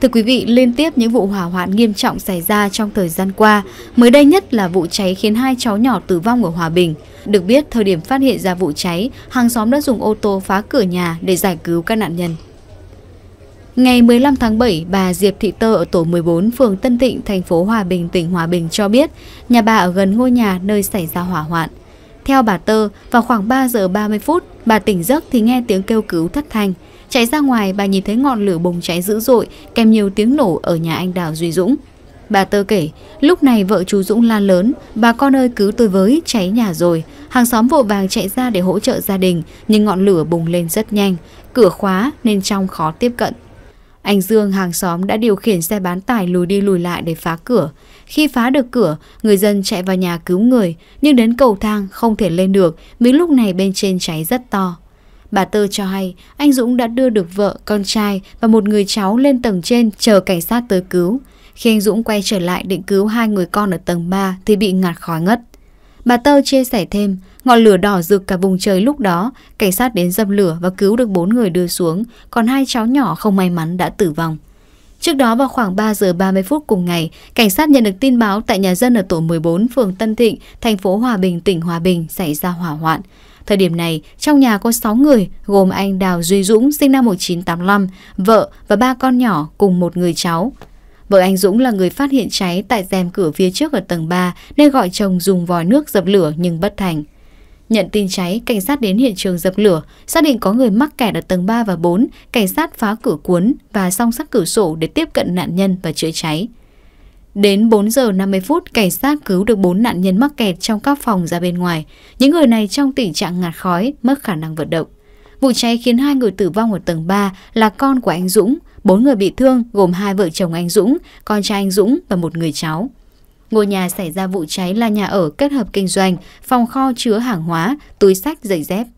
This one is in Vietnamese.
Thưa quý vị, liên tiếp những vụ hỏa hoạn nghiêm trọng xảy ra trong thời gian qua, mới đây nhất là vụ cháy khiến hai cháu nhỏ tử vong ở Hòa Bình. Được biết, thời điểm phát hiện ra vụ cháy, hàng xóm đã dùng ô tô phá cửa nhà để giải cứu các nạn nhân. Ngày 15 tháng 7, bà Diệp Thị Tơ ở tổ 14, phường Tân Thịnh, thành phố Hòa Bình, tỉnh Hòa Bình cho biết, nhà bà ở gần ngôi nhà nơi xảy ra hỏa hoạn. Theo bà Tơ, vào khoảng 3 giờ 30 phút, bà tỉnh giấc thì nghe tiếng kêu cứu thất thanh. Chạy ra ngoài, bà nhìn thấy ngọn lửa bùng cháy dữ dội, kèm nhiều tiếng nổ ở nhà anh Đào Duy Dũng. Bà Tơ kể, lúc này vợ chú Dũng la lớn, bà con ơi cứu tôi với, cháy nhà rồi. Hàng xóm vội vàng chạy ra để hỗ trợ gia đình, nhưng ngọn lửa bùng lên rất nhanh, cửa khóa nên trong khó tiếp cận. Anh Dương hàng xóm đã điều khiển xe bán tải lùi đi lùi lại để phá cửa. Khi phá được cửa, người dân chạy vào nhà cứu người, nhưng đến cầu thang không thể lên được vì lúc này bên trên cháy rất to. Bà Tơ cho hay anh Dũng đã đưa được vợ, con trai và một người cháu lên tầng trên chờ cảnh sát tới cứu. Khi anh Dũng quay trở lại định cứu hai người con ở tầng 3 thì bị ngạt khói ngất. Bà Tơ chia sẻ thêm, ngọn lửa đỏ rực cả vùng trời lúc đó, cảnh sát đến dập lửa và cứu được bốn người đưa xuống, còn hai cháu nhỏ không may mắn đã tử vong. Trước đó vào khoảng 3 giờ 30 phút cùng ngày, cảnh sát nhận được tin báo tại nhà dân ở tổ 14 phường Tân Thịnh, thành phố Hòa Bình, tỉnh Hòa Bình xảy ra hỏa hoạn. Thời điểm này, trong nhà có 6 người, gồm anh Đào Duy Dũng sinh năm 1985, vợ và ba con nhỏ cùng một người cháu. Vợ anh Dũng là người phát hiện cháy tại rèm cửa phía trước ở tầng 3 nên gọi chồng dùng vòi nước dập lửa nhưng bất thành. Nhận tin cháy, cảnh sát đến hiện trường dập lửa, xác định có người mắc kẹt ở tầng 3 và 4, cảnh sát phá cửa cuốn và song sắt cửa sổ để tiếp cận nạn nhân và chữa cháy. Đến 4 giờ 50 phút, cảnh sát cứu được 4 nạn nhân mắc kẹt trong các phòng ra bên ngoài. Những người này trong tình trạng ngạt khói, mất khả năng vận động. Vụ cháy khiến hai người tử vong ở tầng 3 là con của anh Dũng, bốn người bị thương gồm hai vợ chồng anh Dũng, con trai anh Dũng và một người cháu. Ngôi nhà xảy ra vụ cháy là nhà ở kết hợp kinh doanh, phòng kho chứa hàng hóa, túi sách, giày dép.